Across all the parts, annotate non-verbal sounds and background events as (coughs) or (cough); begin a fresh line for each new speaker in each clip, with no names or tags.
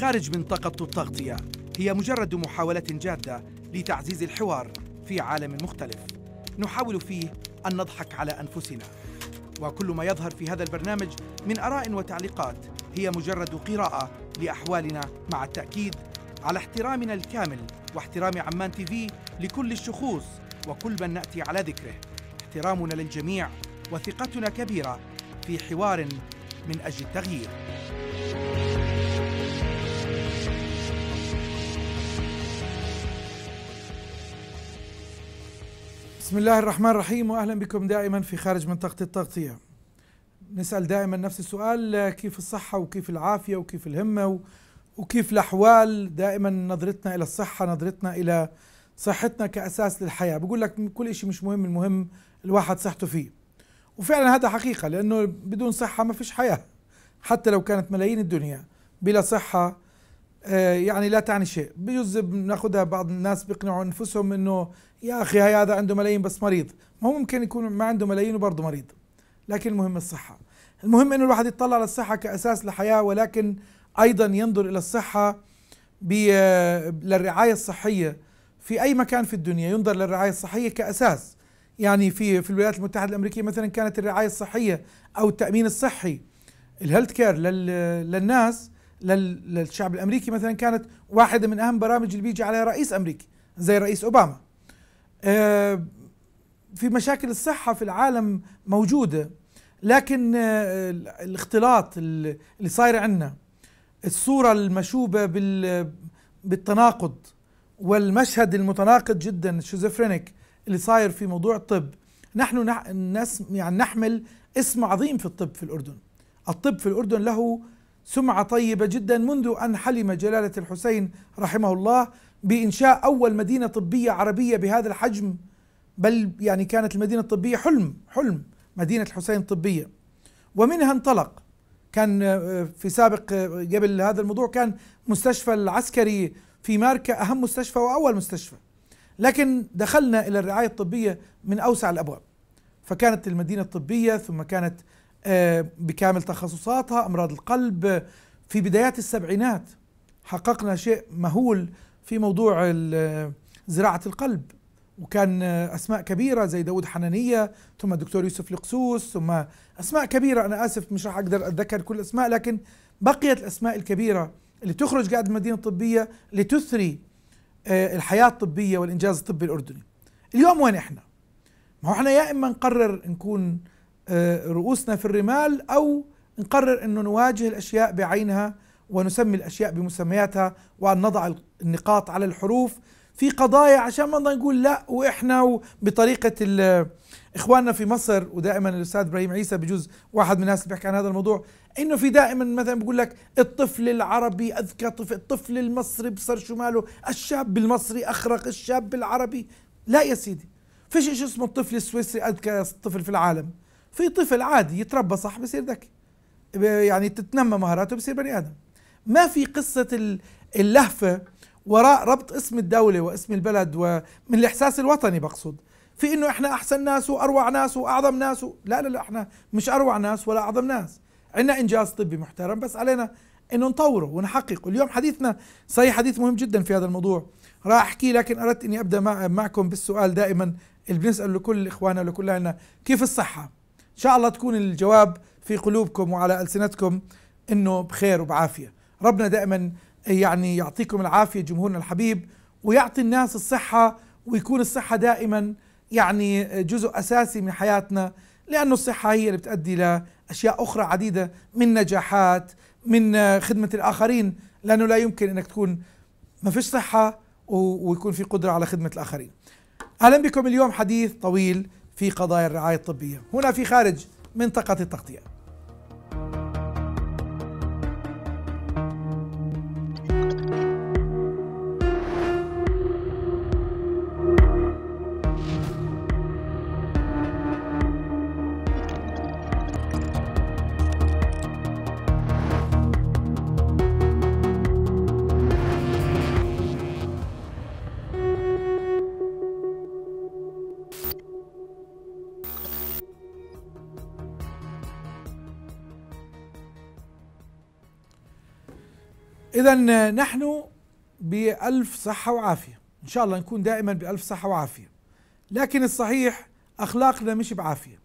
خارج منطقة التغطية هي مجرد محاولة جادة لتعزيز الحوار في عالم مختلف نحاول فيه أن نضحك على أنفسنا وكل ما يظهر في هذا البرنامج من آراء وتعليقات هي مجرد قراءة لأحوالنا مع التأكيد على احترامنا الكامل واحترام عمان تي في لكل الشخوص وكل من نأتي على ذكره احترامنا للجميع وثقتنا كبيرة في حوار من أجل التغيير بسم الله الرحمن الرحيم واهلا بكم دائما في خارج منطقه التغطيه. نسال دائما نفس السؤال كيف الصحه وكيف العافيه وكيف الهمه وكيف الاحوال دائما نظرتنا الى الصحه نظرتنا الى صحتنا كاساس للحياه بقول لك كل شيء مش مهم المهم الواحد صحته فيه. وفعلا هذا حقيقه لانه بدون صحه ما فيش حياه حتى لو كانت ملايين الدنيا بلا صحه آه، يعني لا تعني شيء بجوز بناخذها بعض الناس بيقنعوا انفسهم انه يا اخي هي هذا عنده ملايين بس مريض ما هو ممكن يكون ما عنده ملايين وبرضه مريض لكن المهم الصحه المهم انه الواحد يطلع الصحه كاساس لحياه ولكن ايضا ينظر الى الصحه آه، للرعايه الصحيه في اي مكان في الدنيا ينظر للرعايه الصحيه كاساس يعني في في الولايات المتحده الامريكيه مثلا كانت الرعايه الصحيه او التامين الصحي الهيلث كير للناس للشعب الامريكي مثلا كانت واحده من اهم برامج اللي بيجي عليها رئيس امريكي زي الرئيس اوباما آه، في مشاكل الصحه في العالم موجوده لكن آه، الاختلاط اللي صاير عندنا الصوره المشوبه بالتناقض والمشهد المتناقض جدا الشيزوفرينيك اللي صاير في موضوع الطب نحن يعني نحمل اسم عظيم في الطب في الاردن الطب في الاردن له سمعة طيبة جدا منذ أن حلم جلالة الحسين رحمه الله بإنشاء أول مدينة طبية عربية بهذا الحجم بل يعني كانت المدينة الطبية حلم حلم مدينة الحسين الطبية ومنها انطلق كان آه، في سابق آه، قبل هذا الموضوع كان مستشفى العسكري في ماركة أهم مستشفى وأول مستشفى لكن دخلنا إلى الرعاية الطبية من أوسع الأبواب فكانت المدينة الطبية ثم كانت آه، بكامل تخصصاتها امراض القلب في بدايات السبعينات حققنا شيء مهول في موضوع زراعه القلب وكان اسماء كبيره زي داود حنانيه ثم الدكتور يوسف القسوس ثم اسماء كبيره انا اسف مش راح اقدر اتذكر كل الاسماء لكن بقيت الاسماء الكبيره اللي تخرج قاعد المدينه الطبيه لتثري آه، الحياه الطبيه والانجاز الطبي الاردني اليوم وين احنا ما هو احنا يا اما نقرر نكون آه، رؤوسنا في الرمال أو نقرر أنه نواجه الأشياء بعينها ونسمي الأشياء بمسمياتها وأن نضع النقاط على الحروف في قضايا عشان ما نقول لا وإحنا بطريقة إخواننا في مصر ودائما الأستاذ إبراهيم عيسى بجوز واحد من الناس اللي بيحكي عن هذا الموضوع انه في دائما مثلا بيقول لك الطفل العربي اذكى طفل الطفل المصري بصر شماله الشاب المصري اخرق الشاب العربي لا يا سيدي فيش شيء اسمه الطفل السويسري اذكى طفل في العالم في طفل عادي يتربى صح بصير ذكي يعني تتنمى مهاراته بصير بني ادم ما في قصه اللهفه وراء ربط اسم الدوله واسم البلد ومن الاحساس الوطني بقصد في انه احنا احسن ناس واروع ناس واعظم ناس لا لا لا احنا مش اروع ناس ولا اعظم ناس عندنا انجاز طبي محترم بس علينا انه نطوره ونحققه اليوم حديثنا صحيح حديث مهم جدا في هذا الموضوع راح احكي لكن اردت اني ابدا معكم بالسؤال دائما اللي بنساله لكل اخواننا ولكل اهلنا كيف الصحه شاء الله تكون الجواب في قلوبكم وعلى ألسنتكم أنه بخير وبعافية ربنا دائما يعني يعطيكم العافية جمهورنا الحبيب ويعطي الناس الصحة ويكون الصحة دائما يعني جزء أساسي من حياتنا لأنه الصحة هي اللي بتؤدي لأشياء أخرى عديدة من نجاحات من خدمة الآخرين لأنه لا يمكن أنك تكون ما فيش صحة ويكون في قدرة على خدمة الآخرين أهلا بكم اليوم حديث طويل في قضايا الرعاية الطبية هنا في خارج منطقة التغطية إذا آه، نحن بألف صحة وعافية إن شاء الله نكون دائما بألف صحة وعافية لكن الصحيح أخلاقنا مش بعافية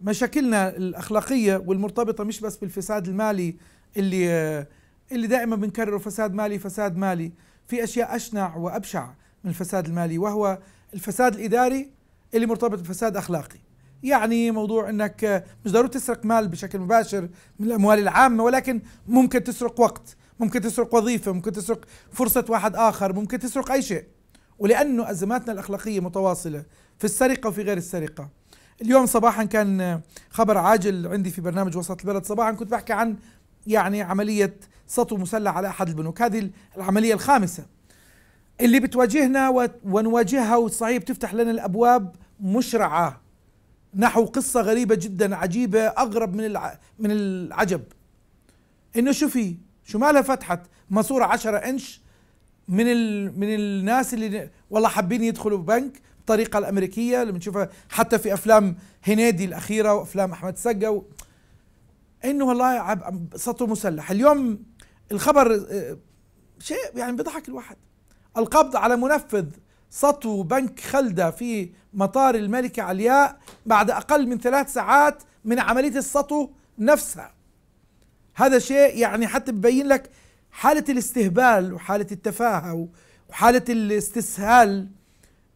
مشاكلنا الأخلاقية والمرتبطة مش بس بالفساد المالي اللي آه، اللي دائما بنكرره فساد مالي فساد مالي في أشياء أشنع وأبشع من الفساد المالي وهو الفساد الإداري اللي مرتبط بفساد أخلاقي يعني موضوع أنك آه، مش ضروري تسرق مال بشكل مباشر من الأموال العامة ولكن ممكن تسرق وقت ممكن تسرق وظيفة ممكن تسرق فرصة واحد آخر ممكن تسرق أي شيء ولأنه أزماتنا الأخلاقية متواصلة في السرقة وفي غير السرقة اليوم صباحا كان خبر عاجل عندي في برنامج وسط البلد صباحا كنت بحكي عن يعني عملية سطو مسلح على أحد البنوك هذه العملية الخامسة اللي بتواجهنا ونواجهها وصعيب تفتح لنا الأبواب مشرعة نحو قصة غريبة جدا عجيبة أغرب من من العجب إنه شو في شو مالها فتحت ماسوره 10 انش من ال... من الناس اللي والله حابين يدخلوا بنك الطريقه الامريكيه اللي بنشوفها حتى في افلام هنيدي الاخيره وافلام احمد السقا و... انه والله سطو مسلح اليوم الخبر آه، شيء يعني بيضحك الواحد القبض على منفذ سطو بنك خلدة في مطار الملكة علياء بعد أقل من ثلاث ساعات من عملية السطو نفسها هذا شيء يعني حتى ببين لك حالة الاستهبال وحالة التفاهة وحالة الاستسهال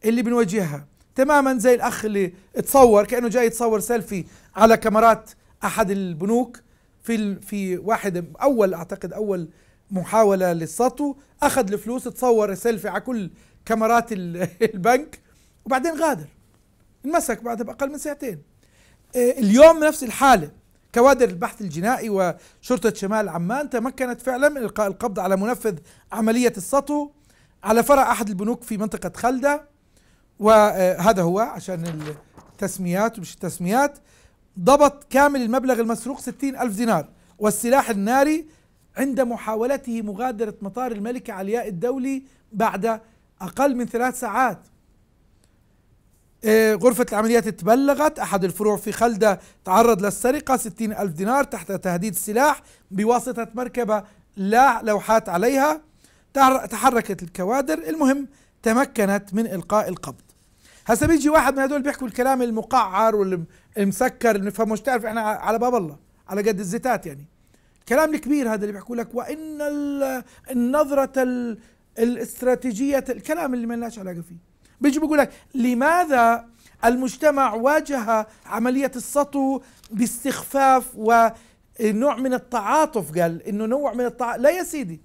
اللي بنواجهها تماما زي الأخ اللي اتصور كأنه جاي يتصور سيلفي على كاميرات أحد البنوك في في واحد أول أعتقد أول محاولة للسطو أخذ الفلوس تصور سيلفي على كل كاميرات (laughs) البنك وبعدين غادر انمسك بعدها بأقل من ساعتين آه، اليوم نفس الحالة كوادر البحث الجنائي وشرطة شمال عمان تمكنت فعلا من إلقاء القبض على منفذ عملية السطو على فرع أحد البنوك في منطقة خلدة وهذا هو عشان التسميات ومش التسميات ضبط كامل المبلغ المسروق 60 ألف دينار والسلاح الناري عند محاولته مغادرة مطار الملكة علياء الدولي بعد أقل من ثلاث ساعات إيه، غرفة العمليات تبلغت أحد الفروع في خلدة تعرض للسرقة 60 ألف دينار تحت تهديد السلاح بواسطة مركبة لا لوحات عليها تحركت الكوادر المهم تمكنت من إلقاء القبض هسا بيجي واحد من هدول بيحكوا الكلام المقعر والمسكر اللي مش تعرف احنا على باب الله على قد الزيتات يعني كلام الكبير هذا اللي بيحكوا لك وان النظره الاستراتيجيه الكلام اللي ما لناش علاقه فيه بيجي بيقول لك لماذا المجتمع واجه عملية السطو باستخفاف ونوع من التعاطف قال انه نوع من التعاطف لا يا سيدي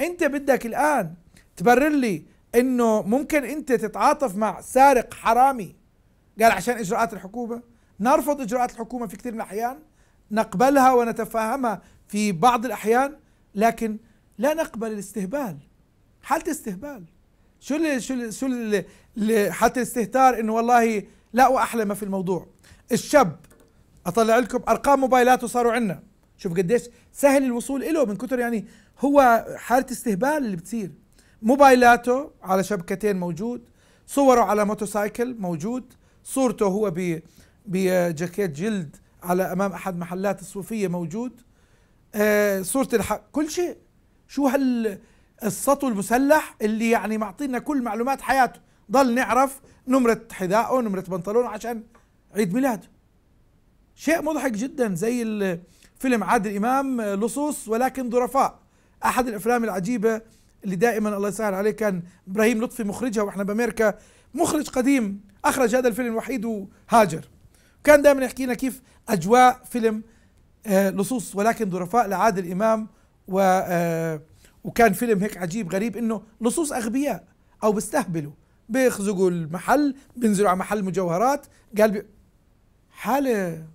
انت بدك الان تبرر لي انه ممكن انت تتعاطف مع سارق حرامي قال عشان اجراءات الحكومه نرفض اجراءات الحكومه في كثير من الاحيان نقبلها ونتفاهمها في بعض الاحيان لكن لا نقبل الاستهبال حاله استهبال شو اللي شو اللي شو اللي حتى الاستهتار انه والله لا واحلى ما في الموضوع الشاب اطلع لكم ارقام موبايلاته صاروا عندنا شوف قديش سهل الوصول له من كثر يعني هو حاله استهبال اللي بتصير موبايلاته على شبكتين موجود صوره على موتوسايكل موجود صورته هو ب بجاكيت جلد على امام احد محلات الصوفيه موجود آه صوره الحق كل شيء شو هال السطو المسلح اللي يعني معطينا كل معلومات حياته ضل نعرف نمرة حذائه نمرة بنطلونه عشان عيد ميلاده شيء مضحك جدا زي فيلم عادل إمام لصوص ولكن ظرفاء أحد الأفلام العجيبة اللي دائما الله يسهل عليه كان إبراهيم لطفي مخرجها وإحنا بأمريكا مخرج قديم أخرج هذا الفيلم الوحيد وهاجر كان دائما يحكي لنا كيف أجواء فيلم آه، لصوص ولكن ظرفاء لعادل إمام و آه وكان فيلم هيك عجيب غريب انه لصوص اغبياء او بيستهبلوا بيخزقوا المحل بينزلوا على محل مجوهرات قال بي حاله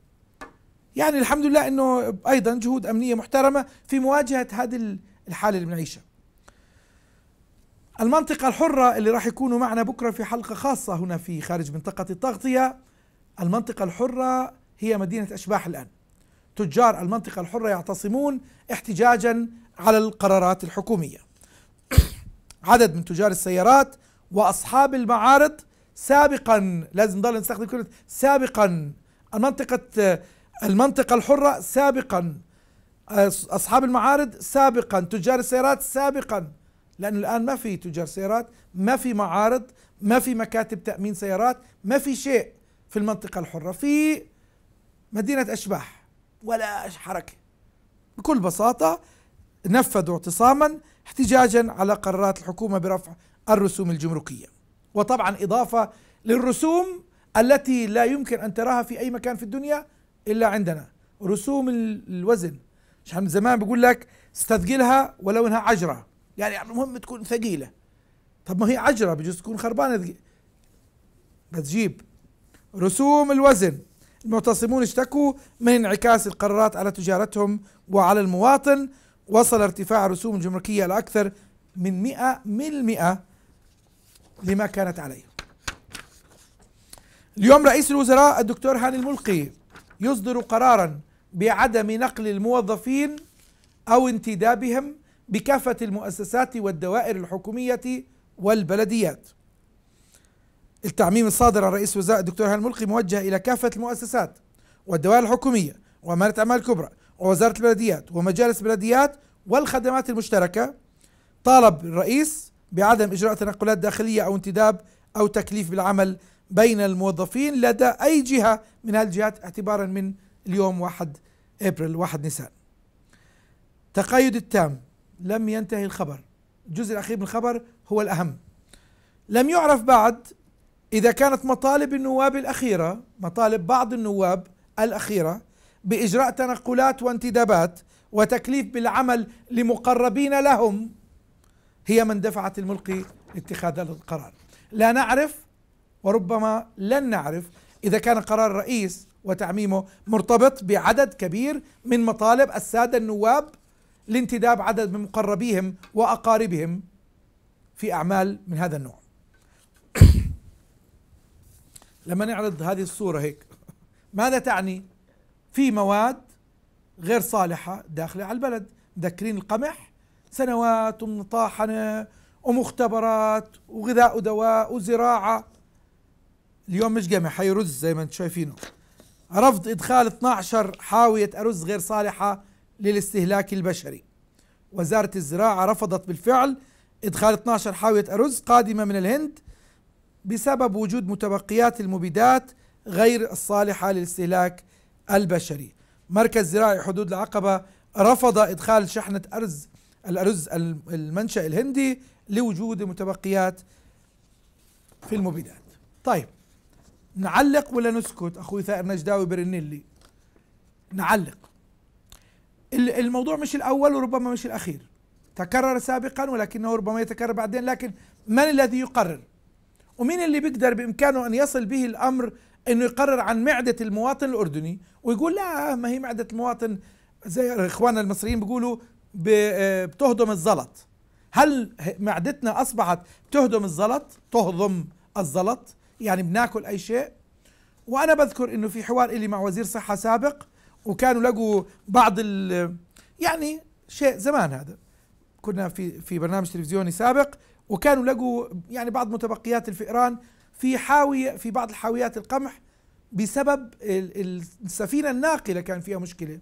يعني الحمد لله انه ايضا جهود امنيه محترمه في مواجهه هذه الحاله اللي بنعيشها. المنطقه الحره اللي راح يكونوا معنا بكره في حلقه خاصه هنا في خارج منطقه التغطيه المنطقه الحره هي مدينه اشباح الان. تجار المنطقة الحرة يعتصمون احتجاجا على القرارات الحكومية (coughs) عدد من تجار السيارات وأصحاب المعارض سابقا لازم نضل نستخدم كلمة سابقا المنطقة المنطقة الحرة سابقا أصحاب المعارض سابقا تجار السيارات سابقا لأن الآن ما في تجار سيارات ما في معارض ما في مكاتب تأمين سيارات ما في شيء في المنطقة الحرة في مدينة أشباح ولا حركة بكل بساطة نفذوا اعتصاما احتجاجا على قرارات الحكومة برفع الرسوم الجمركية وطبعا إضافة للرسوم التي لا يمكن أن تراها في أي مكان في الدنيا إلا عندنا رسوم الوزن عشان زمان بيقول لك استثقلها ولو انها عجره يعني المهم تكون ثقيله طب ما هي عجره بجوز تكون خربانه بتجيب رسوم الوزن المعتصمون اشتكوا من انعكاس القرارات على تجارتهم وعلى المواطن وصل ارتفاع رسوم الجمركية لأكثر من 100 لما كانت عليه اليوم رئيس الوزراء الدكتور هاني الملقي يصدر قرارا بعدم نقل الموظفين أو انتدابهم بكافة المؤسسات والدوائر الحكومية والبلديات التعميم الصادر عن رئيس وزراء الدكتور هاني الملقي موجه إلى كافة المؤسسات والدوائر الحكومية وأمانة أعمال كبرى ووزارة البلديات ومجالس البلديات والخدمات المشتركة طالب الرئيس بعدم إجراء تنقلات داخلية أو انتداب أو تكليف بالعمل بين الموظفين لدى أي جهة من الجهات اعتبارا من اليوم 1 ابريل 1 نيسان. تقيد التام لم ينتهي الخبر الجزء الأخير من الخبر هو الأهم لم يعرف بعد إذا كانت مطالب النواب الأخيرة مطالب بعض النواب الأخيرة بإجراء تنقلات وانتدابات وتكليف بالعمل لمقربين لهم هي من دفعت الملقي لاتخاذ القرار لا نعرف وربما لن نعرف إذا كان قرار الرئيس وتعميمه مرتبط بعدد كبير من مطالب السادة النواب لانتداب عدد من مقربيهم وأقاربهم في أعمال من هذا النوع لما نعرض هذه الصورة هيك ماذا تعني في مواد غير صالحة داخلة على البلد مذكرين القمح سنوات ومطاحنة ومختبرات وغذاء ودواء وزراعة اليوم مش قمح هي رز زي ما انتم شايفينه رفض إدخال 12 حاوية أرز غير صالحة للاستهلاك البشري وزارة الزراعة رفضت بالفعل إدخال 12 حاوية أرز قادمة من الهند بسبب وجود متبقيات المبيدات غير الصالحة للاستهلاك البشري مركز زراعي حدود العقبة رفض إدخال شحنة أرز الأرز المنشأ الهندي لوجود متبقيات في المبيدات طيب نعلق ولا نسكت أخوي ثائر نجداوي برنيلي نعلق الموضوع مش الأول وربما مش الأخير تكرر سابقا ولكنه ربما يتكرر بعدين لكن من الذي يقرر ومين اللي بيقدر بامكانه ان يصل به الامر انه يقرر عن معده المواطن الاردني ويقول لا ما هي معده المواطن زي اخواننا المصريين بيقولوا بتهضم الزلط هل معدتنا اصبحت بتهضم الزلط تهضم الزلط يعني بناكل اي شيء وانا بذكر انه في حوار الي مع وزير صحه سابق وكانوا لقوا بعض ال يعني شيء زمان هذا كنا في في برنامج تلفزيوني سابق وكانوا لقوا يعني بعض متبقيات الفئران في حاوية في بعض الحاويات القمح بسبب السفينة الناقلة كان فيها مشكلة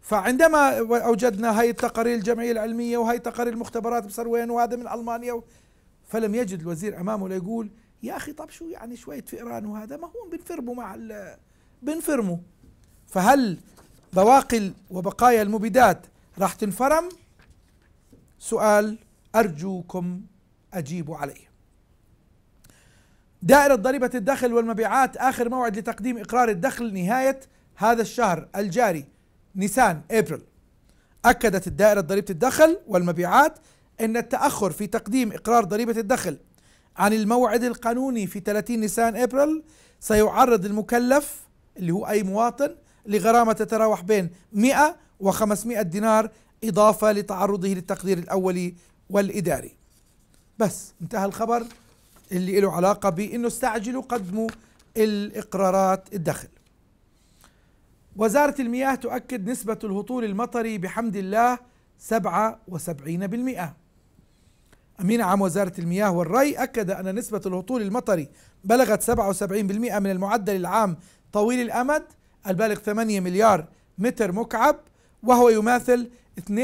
فعندما أوجدنا هاي التقارير الجمعية العلمية وهاي تقارير المختبرات بسروين وهذا من ألمانيا فلم يجد الوزير أمامه ليقول يا أخي طب شو يعني شوية فئران وهذا ما هو بنفرموا مع بنفرموا فهل بواقي وبقايا المبيدات راح تنفرم سؤال أرجوكم أجيب عليه دائرة ضريبة الدخل والمبيعات آخر موعد لتقديم إقرار الدخل نهاية هذا الشهر الجاري نيسان أبريل أكدت الدائرة ضريبة الدخل والمبيعات أن التأخر في تقديم إقرار ضريبة الدخل عن الموعد القانوني في 30 نيسان أبريل سيعرض المكلف اللي هو أي مواطن لغرامة تتراوح بين 100 و 500 دينار إضافة لتعرضه للتقدير الأولي والإداري بس انتهى الخبر اللي له علاقة بأنه استعجلوا قدموا الإقرارات الدخل وزارة المياه تؤكد نسبة الهطول المطري بحمد الله 77% أمين عام وزارة المياه والري أكد أن نسبة الهطول المطري بلغت 77% من المعدل العام طويل الأمد البالغ 8 مليار متر مكعب وهو يماثل 92%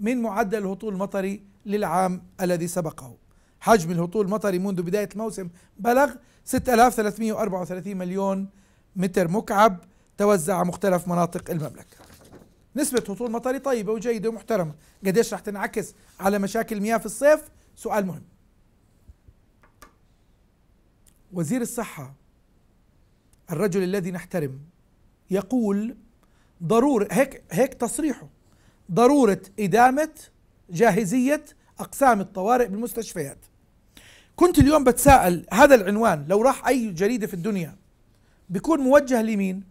من معدل الهطول المطري للعام الذي سبقه حجم الهطول المطري منذ بداية الموسم بلغ 6334 مليون متر مكعب توزع مختلف مناطق المملكة نسبة هطول مطري طيبة وجيدة ومحترمة قديش رح تنعكس على مشاكل المياه في الصيف سؤال مهم وزير الصحة الرجل الذي نحترم يقول ضرورة هيك هيك تصريحه ضرورة إدامة جاهزية أقسام الطوارئ بالمستشفيات كنت اليوم بتساءل هذا العنوان لو راح أي جريدة في الدنيا بيكون موجه لمين؟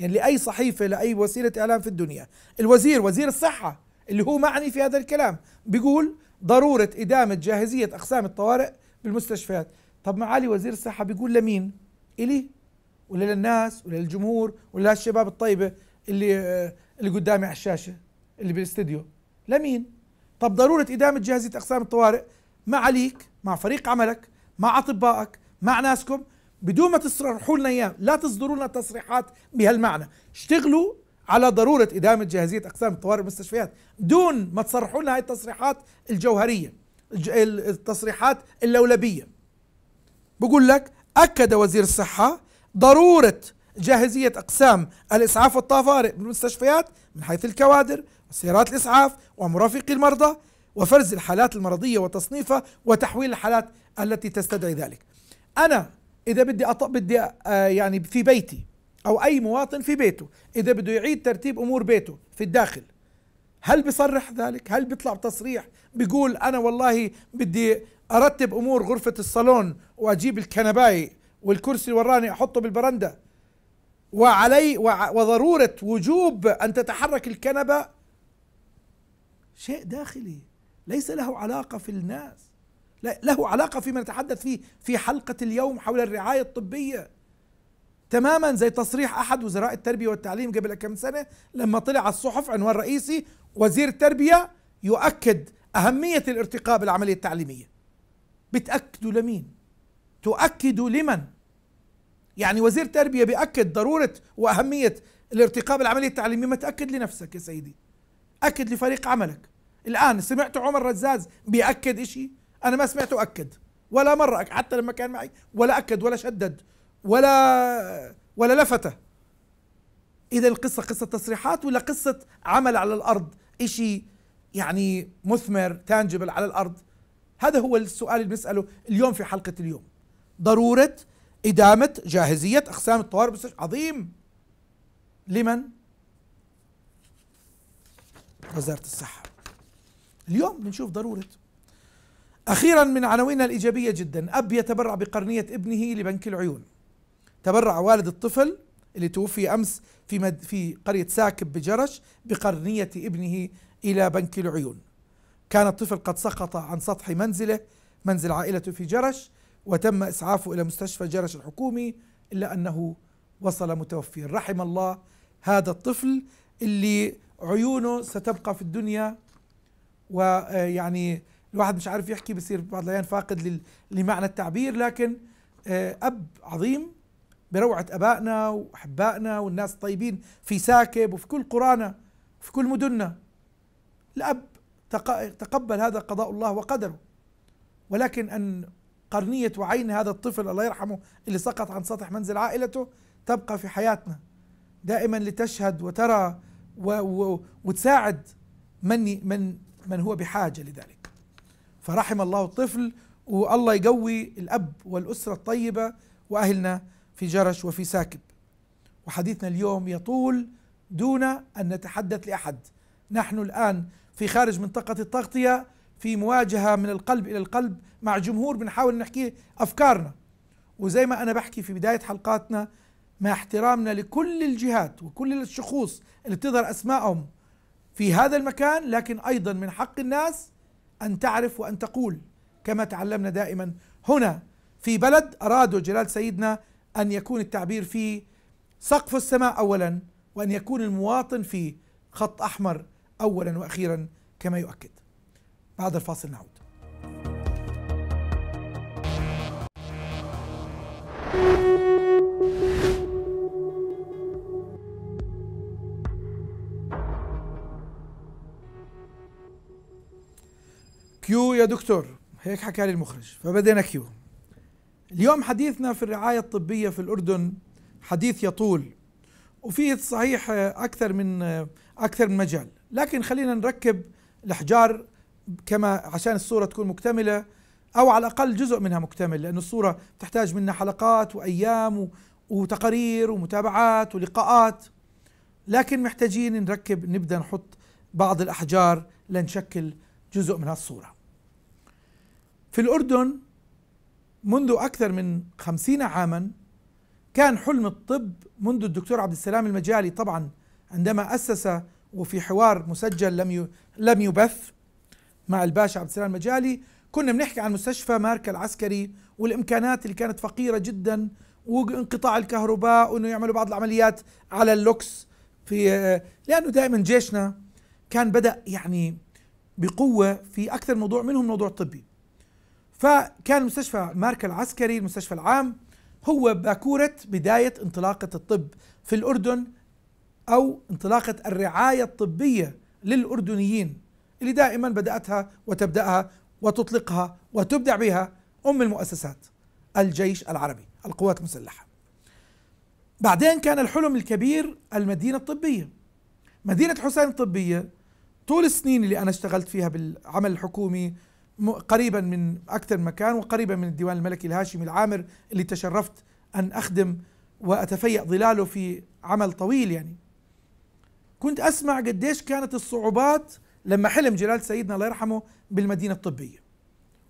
يعني لأي صحيفة لأي وسيلة إعلام في الدنيا الوزير وزير الصحة اللي هو معني في هذا الكلام بيقول ضرورة إدامة جاهزية أقسام الطوارئ بالمستشفيات طب معالي وزير الصحة بيقول لمين؟ إلي ولا للناس ولا للجمهور ولا للشباب الطيبة اللي آه، اللي قدامي على الشاشة اللي بالاستديو لمين؟ طب ضرورة إدامة جاهزية أقسام الطوارئ مع عليك مع فريق عملك مع أطبائك مع ناسكم بدون ما تصرحوا لنا إياه لا تصدروا لنا تصريحات بهالمعنى اشتغلوا على ضرورة إدامة جاهزية أقسام الطوارئ بالمستشفيات دون ما تصرحوا لنا هاي التصريحات الجوهرية التصريحات اللولبية بقول لك أكد وزير الصحة ضرورة جاهزية أقسام الإسعاف والطوارئ بالمستشفيات من حيث الكوادر سيارات الإسعاف ومرافقي المرضى وفرز الحالات المرضية وتصنيفها وتحويل الحالات التي تستدعي ذلك أنا إذا بدي أط... بدي آه يعني في بيتي أو أي مواطن في بيته إذا بده يعيد ترتيب أمور بيته في الداخل هل بصرح ذلك؟ هل بيطلع بتصريح بيقول أنا والله بدي أرتب أمور غرفة الصالون وأجيب الكنباي والكرسي وراني أحطه بالبرندة وعلي وضرورة وجوب أن تتحرك الكنبة شيء داخلي ليس له علاقه في الناس لا له علاقه فيما نتحدث فيه في حلقه اليوم حول الرعايه الطبيه تماما زي تصريح احد وزراء التربيه والتعليم قبل كم سنه لما طلع على الصحف عنوان رئيسي وزير التربيه يؤكد اهميه الارتقاء بالعمليه التعليميه بتاكدوا لمين تؤكدوا لمن يعني وزير تربيه بياكد ضروره واهميه الارتقاء بالعمليه التعليميه ما تاكد لنفسك يا سيدي اكد لفريق عملك الان سمعتوا عمر رزاز بياكد شيء انا ما سمعته اكد ولا مره حتى لما كان معي ولا اكد ولا شدد ولا ولا لفته اذا القصه قصه تصريحات ولا قصه عمل على الارض شيء يعني مثمر تانجبل على الارض هذا هو السؤال اللي بنساله اليوم في حلقه اليوم ضروره ادامه جاهزيه اقسام الطوارئ بس عظيم لمن وزاره الصحه اليوم بنشوف ضرورة أخيرا من عناويننا الإيجابية جدا أب يتبرع بقرنية ابنه لبنك العيون تبرع والد الطفل اللي توفي أمس في, مد في قرية ساكب بجرش بقرنية ابنه إلى بنك العيون كان الطفل قد سقط عن سطح منزله منزل عائلته في جرش وتم إسعافه إلى مستشفى جرش الحكومي إلا أنه وصل متوفيا رحم الله هذا الطفل اللي عيونه ستبقى في الدنيا ويعني الواحد مش عارف يحكي بصير بعض الاحيان فاقد لمعنى التعبير لكن آه، اب عظيم بروعه ابائنا واحبائنا والناس الطيبين في ساكب وفي كل قرانا وفي كل مدننا الاب تقبل هذا قضاء الله وقدره ولكن ان قرنيه وعين هذا الطفل الله يرحمه اللي سقط عن سطح منزل عائلته تبقى في حياتنا دائما لتشهد وترى و و وتساعد من من من هو بحاجة لذلك فرحم الله الطفل والله يقوي الأب والأسرة الطيبة وأهلنا في جرش وفي ساكب وحديثنا اليوم يطول دون أن نتحدث لأحد نحن الآن في خارج منطقة التغطية في مواجهة من القلب إلى القلب مع جمهور بنحاول نحكي أفكارنا وزي ما أنا بحكي في بداية حلقاتنا مع احترامنا لكل الجهات وكل الشخوص اللي بتظهر أسمائهم في هذا المكان لكن أيضا من حق الناس أن تعرف وأن تقول كما تعلمنا دائما هنا في بلد أرادوا جلال سيدنا أن يكون التعبير في سقف السماء أولا وأن يكون المواطن في خط أحمر أولا وأخيرا كما يؤكد بعد الفاصل نعود كيو يا دكتور هيك حكى لي المخرج فبدينا كيو اليوم حديثنا في الرعاية الطبية في الأردن حديث يطول وفيه صحيح أكثر من أكثر من مجال لكن خلينا نركب الأحجار كما عشان الصورة تكون مكتملة أو على الأقل جزء منها مكتمل لأن الصورة تحتاج منا حلقات وأيام وتقارير ومتابعات ولقاءات لكن محتاجين نركب نبدأ نحط بعض الأحجار لنشكل جزء من هالصورة في الأردن منذ أكثر من خمسين عاما كان حلم الطب منذ الدكتور عبد السلام المجالي طبعا عندما أسس وفي حوار مسجل لم لم يبث مع الباشا عبد السلام المجالي كنا بنحكي عن مستشفى ماركا العسكري والامكانات اللي كانت فقيره جدا وانقطاع الكهرباء وانه يعملوا بعض العمليات على اللوكس في لانه دائما جيشنا كان بدا يعني بقوه في اكثر موضوع منهم موضوع طبي فكان مستشفى ماركا العسكري المستشفى العام هو باكورة بداية انطلاقة الطب في الأردن أو انطلاقة الرعاية الطبية للأردنيين اللي دائما بدأتها وتبدأها وتطلقها وتبدع بها أم المؤسسات الجيش العربي القوات المسلحة بعدين كان الحلم الكبير المدينة الطبية مدينة حسين الطبية طول السنين اللي أنا اشتغلت فيها بالعمل الحكومي قريبا من أكثر مكان وقريبا من الديوان الملكي الهاشمي العامر اللي تشرفت أن أخدم وأتفيأ ظلاله في عمل طويل يعني كنت أسمع قديش كانت الصعوبات لما حلم جلال سيدنا الله يرحمه بالمدينة الطبية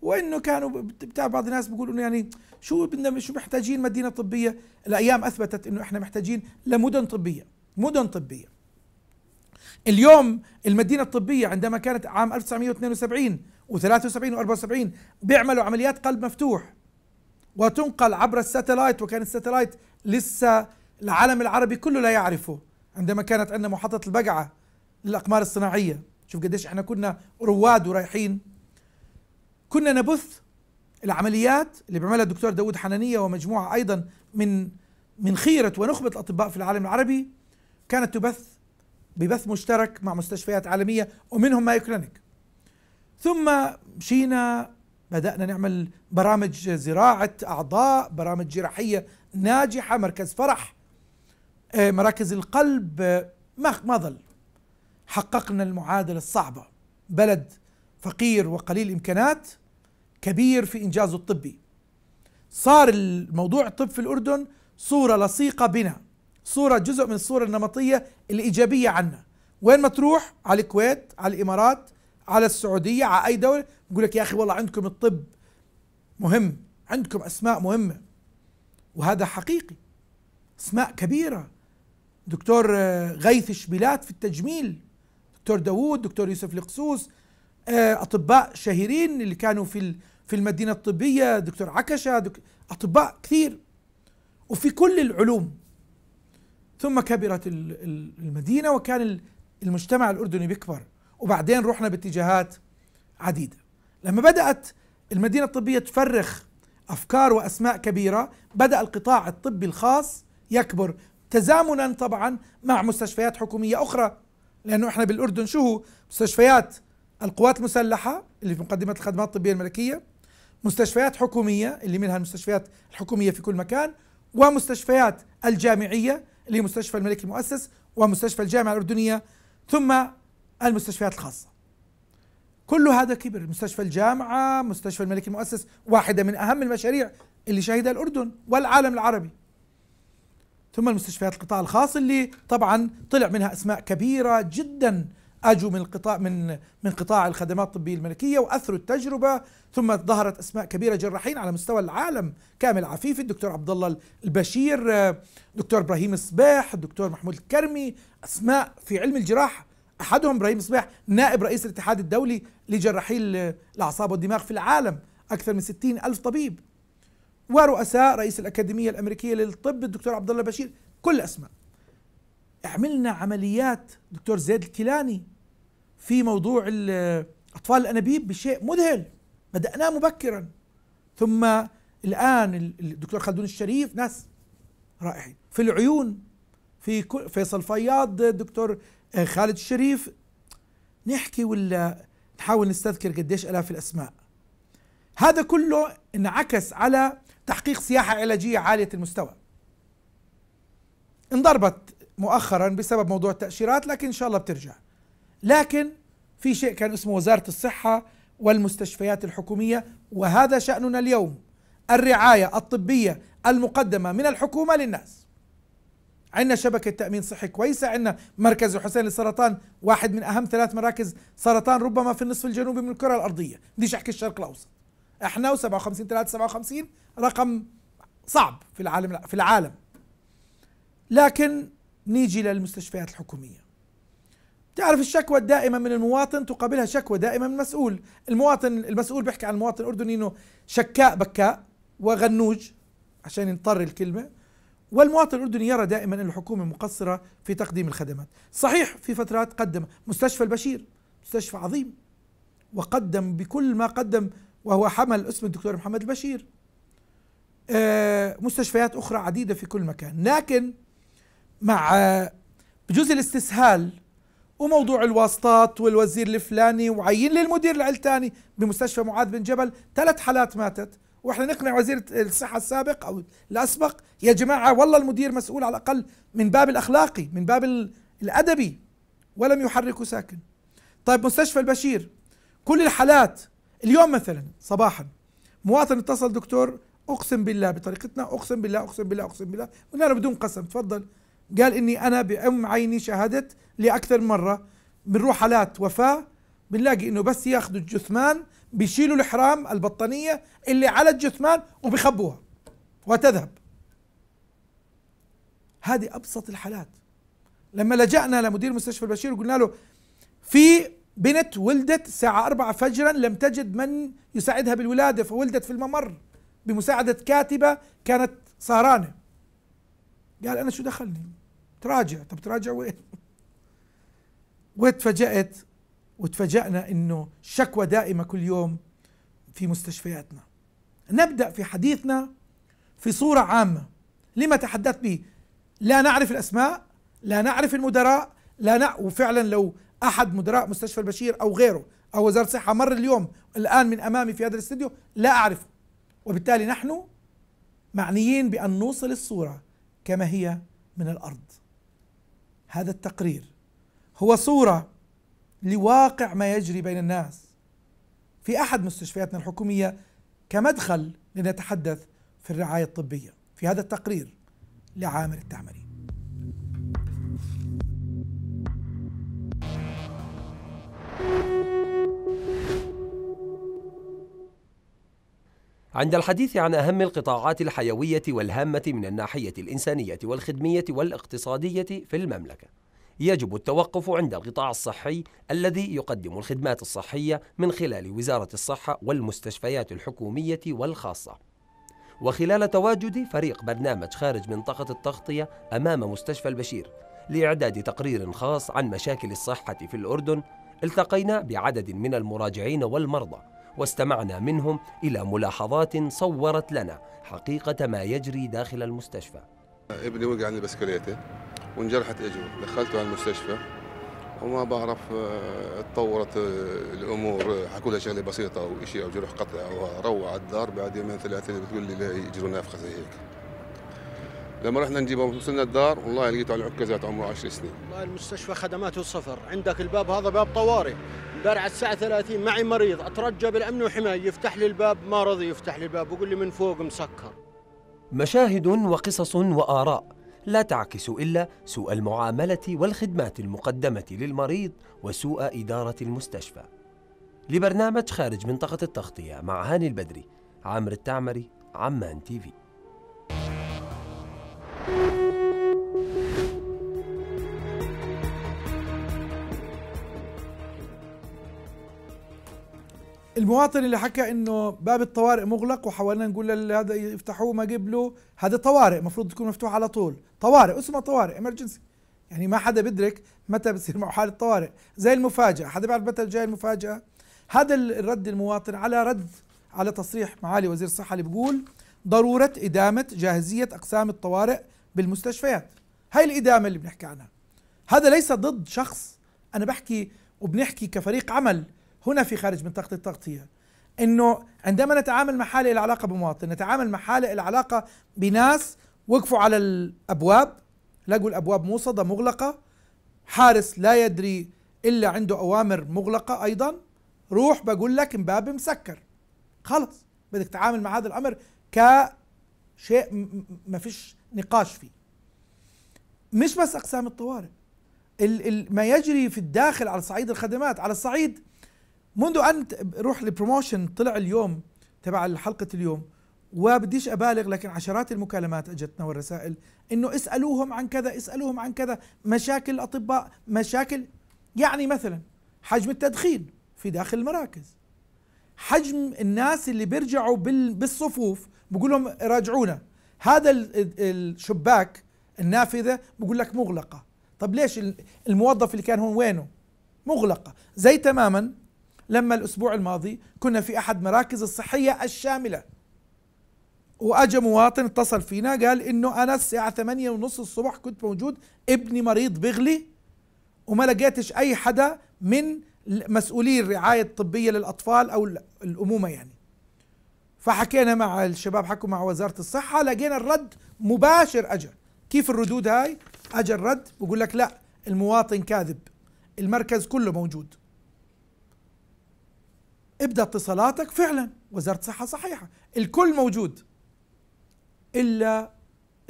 وانه كانوا بتاع بعض الناس بيقولوا انه يعني شو بدنا شو محتاجين مدينه طبيه الايام اثبتت انه احنا محتاجين لمدن طبيه مدن طبيه اليوم المدينه الطبيه عندما كانت عام 1972 و73 و74 بيعملوا عمليات قلب مفتوح وتنقل عبر الساتلايت وكان الساتلايت لسه العالم العربي كله لا يعرفه عندما كانت عندنا محطة البقعة للأقمار الصناعية شوف قديش احنا كنا رواد ورايحين كنا نبث العمليات اللي بيعملها الدكتور داود حنانية ومجموعة أيضا من من خيرة ونخبة الأطباء في العالم العربي كانت تبث ببث مشترك مع مستشفيات عالمية ومنهم مايو كلينيك ثم مشينا بدأنا نعمل برامج زراعة أعضاء برامج جراحية ناجحة مركز فرح آه، مراكز القلب آه، ما ظل حققنا المعادلة الصعبة بلد فقير وقليل إمكانات كبير في إنجازه الطبي صار الموضوع الطب في الأردن صورة لصيقة بنا صورة جزء من الصورة النمطية الإيجابية عنا وين ما تروح على الكويت على الإمارات على السعوديه على اي دوله يقول لك يا اخي والله عندكم الطب مهم عندكم اسماء مهمه وهذا حقيقي اسماء كبيره دكتور آه، غيث شبيلات في التجميل دكتور داوود دكتور يوسف القصوص آه، اطباء شهيرين اللي كانوا في في المدينه الطبيه دكتور عكشه دك اطباء كثير وفي كل العلوم ثم كبرت المدينه وكان المجتمع الاردني بيكبر وبعدين رحنا باتجاهات عديدة لما بدأت المدينة الطبية تفرخ أفكار وأسماء كبيرة بدأ القطاع الطبي الخاص يكبر تزامنا طبعا مع مستشفيات حكومية أخرى لأنه إحنا بالأردن شو هو مستشفيات القوات المسلحة اللي في مقدمة الخدمات الطبية الملكية مستشفيات حكومية اللي منها المستشفيات الحكومية في كل مكان ومستشفيات الجامعية اللي هي مستشفى الملك المؤسس ومستشفى الجامعة الأردنية ثم المستشفيات الخاصة كل هذا كبر مستشفى الجامعة مستشفى الملك المؤسس واحدة من أهم المشاريع اللي شهدها الأردن والعالم العربي ثم المستشفيات القطاع الخاص اللي طبعا طلع منها اسماء كبيره جدا اجوا من القطاع من من قطاع الخدمات الطبيه الملكيه واثروا التجربه ثم ظهرت اسماء كبيره جراحين على مستوى العالم كامل عفيفي الدكتور عبد الله البشير دكتور ابراهيم الصباح الدكتور محمود الكرمي اسماء في علم الجراحه احدهم ابراهيم صبيح نائب رئيس الاتحاد الدولي لجراحي الاعصاب والدماغ في العالم اكثر من 60 الف طبيب ورؤساء رئيس الاكاديميه الامريكيه للطب الدكتور عبد الله بشير كل اسماء عملنا عمليات دكتور زيد الكيلاني في موضوع اطفال الانابيب بشيء مذهل بدأناه مبكرا ثم الان الدكتور خلدون الشريف ناس رائعين في العيون في فيصل فياض الدكتور آه، خالد الشريف نحكي ولا نحاول نستذكر قديش الاف الاسماء هذا كله انعكس على تحقيق سياحه علاجيه عاليه المستوى انضربت مؤخرا بسبب موضوع التاشيرات لكن ان شاء الله بترجع لكن في شيء كان اسمه وزاره الصحه والمستشفيات الحكوميه وهذا شاننا اليوم الرعايه الطبيه المقدمه من الحكومه للناس عندنا شبكة تأمين صحي كويسة عندنا مركز الحسين للسرطان واحد من أهم ثلاث مراكز سرطان ربما في النصف الجنوبي من الكرة الأرضية بديش أحكي الشرق الأوسط احنا و57 357 رقم صعب في العالم في العالم لكن نيجي للمستشفيات الحكومية تعرف الشكوى الدائمة من المواطن تقابلها شكوى دائمة من مسؤول المواطن المسؤول بيحكي عن المواطن الأردني أنه شكاء بكاء وغنوج عشان ينطر الكلمة والمواطن الأردني يرى دائما أن الحكومة مقصرة في تقديم الخدمات صحيح في فترات قدم مستشفى البشير مستشفى عظيم وقدم بكل ما قدم وهو حمل اسم الدكتور محمد البشير آه، مستشفيات أخرى عديدة في كل مكان لكن مع بجوز الاستسهال وموضوع الواسطات والوزير الفلاني وعين للمدير العلتاني بمستشفى معاذ بن جبل ثلاث حالات ماتت واحنا نقنع وزير الصحه السابق او الاسبق يا جماعه والله المدير مسؤول على الاقل من باب الاخلاقي من باب الادبي ولم يحركوا ساكن طيب مستشفى البشير كل الحالات اليوم مثلا صباحا مواطن اتصل دكتور اقسم بالله بطريقتنا اقسم بالله اقسم بالله اقسم بالله قلنا له بدون قسم تفضل قال اني انا بام عيني شهدت لاكثر مره بنروح حالات وفاه بنلاقي انه بس ياخذوا الجثمان بيشيلوا الإحرام البطانية اللي على الجثمان وبيخبوها وتذهب هذه أبسط الحالات لما لجأنا لمدير مستشفى البشير وقلنا له في بنت ولدت الساعة 4 فجرا لم تجد من يساعدها بالولادة فولدت في الممر بمساعدة كاتبة كانت سهرانة قال أنا شو دخلني تراجع طب تراجع وين (laughs) وتفاجأت وتفاجأنا أنه شكوى دائمة كل يوم في مستشفياتنا نبدأ في حديثنا في صورة عامة لما تحدثت به لا نعرف الأسماء لا نعرف المدراء لا نع... وفعلا لو أحد مدراء مستشفى البشير أو غيره أو وزارة الصحة مر اليوم الآن من أمامي في هذا الاستديو لا أعرفه وبالتالي نحن معنيين بأن نوصل الصورة كما هي من الأرض هذا التقرير هو صورة لواقع ما يجري بين الناس في احد مستشفياتنا الحكوميه كمدخل لنتحدث في الرعايه الطبيه في هذا التقرير لعامر التعمري
عند الحديث عن أهم القطاعات الحيوية والهامة من الناحية الإنسانية والخدمية والاقتصادية في المملكة يجب التوقف عند القطاع الصحي الذي يقدم الخدمات الصحية من خلال وزارة الصحة والمستشفيات الحكومية والخاصة. وخلال تواجد فريق برنامج خارج منطقة التغطية أمام مستشفى البشير لإعداد تقرير خاص عن مشاكل الصحة في الأردن، التقينا بعدد من المراجعين والمرضى واستمعنا منهم إلى ملاحظات صورت لنا حقيقة ما يجري داخل المستشفى. ابني وقع عندي البسكليته وانجرحت اجره دخلته على المستشفى وما بعرف آه، تطورت آه، الامور آه، حكوا لها شغله بسيطه او شيء او جروح قطع او روع الدار بعد يومين ثلاثه بتقول لي لا يجروا نافخه زي هيك لما رحنا نجيبه وصلنا الدار والله لقيته على العكه ذات عمره 10 سنين والله المستشفى خدماته صفر عندك الباب هذا باب طوارئ على الساعة 30 معي مريض اترجى بالامن وحماية يفتح لي الباب ما رضي يفتح لي الباب ويقول لي من فوق مسكر مشاهد وقصص واراء لا تعكس إلا سوء المعاملة والخدمات المقدمة للمريض وسوء إدارة المستشفى لبرنامج خارج منطقة التغطية مع هاني البدري عامر التعمري عمان تي في thank you
المواطن اللي حكى انه باب الطوارئ مغلق وحاولنا نقول لهذا يفتحوه ما قبله هذا طوارئ المفروض تكون مفتوحه على طول طوارئ اسمها طوارئ امرجنسي يعني ما حدا بيدرك متى بتصير معه حاله طوارئ زي المفاجاه حدا بيعرف متى جاي المفاجاه هذا الرد المواطن على رد على تصريح معالي وزير الصحه اللي بيقول ضروره ادامه جاهزيه اقسام الطوارئ بالمستشفيات هاي الادامه اللي بنحكي عنها هذا ليس ضد شخص انا بحكي وبنحكي كفريق عمل هنا في خارج منطقة التغطية انه عندما نتعامل مع حالة العلاقة بمواطن نتعامل مع حالة العلاقة بناس وقفوا على الابواب لقوا الابواب موصدة مغلقة حارس لا يدري الا عنده اوامر مغلقة ايضا روح بقول لك باب مسكر خلص بدك تتعامل مع هذا الامر كشيء ما فيش نقاش فيه مش بس اقسام الطوارئ ال ال ما يجري في الداخل على صعيد الخدمات على الصعيد منذ ان روح البروموشن طلع اليوم تبع حلقه اليوم وبديش ابالغ لكن عشرات المكالمات اجتنا والرسائل انه اسالوهم عن كذا اسالوهم عن كذا مشاكل الاطباء مشاكل يعني مثلا حجم التدخين في داخل المراكز حجم الناس اللي بيرجعوا بالصفوف بقول لهم راجعونا هذا الشباك النافذه بقول لك مغلقه طب ليش الموظف اللي كان هون وينه مغلقه زي تماما لما الأسبوع الماضي كنا في أحد مراكز الصحية الشاملة وأجا مواطن اتصل فينا قال إنه أنا الساعة ثمانية ونص الصبح كنت موجود ابني مريض بغلي وما لقيتش أي حدا من مسؤولي الرعاية الطبية للأطفال أو الأمومة يعني فحكينا مع الشباب حكوا مع وزارة الصحة لقينا الرد مباشر أجا كيف الردود هاي أجا الرد بقول لك لا المواطن كاذب المركز كله موجود ابدا اتصالاتك فعلا وزاره صحه صحيحه الكل موجود الا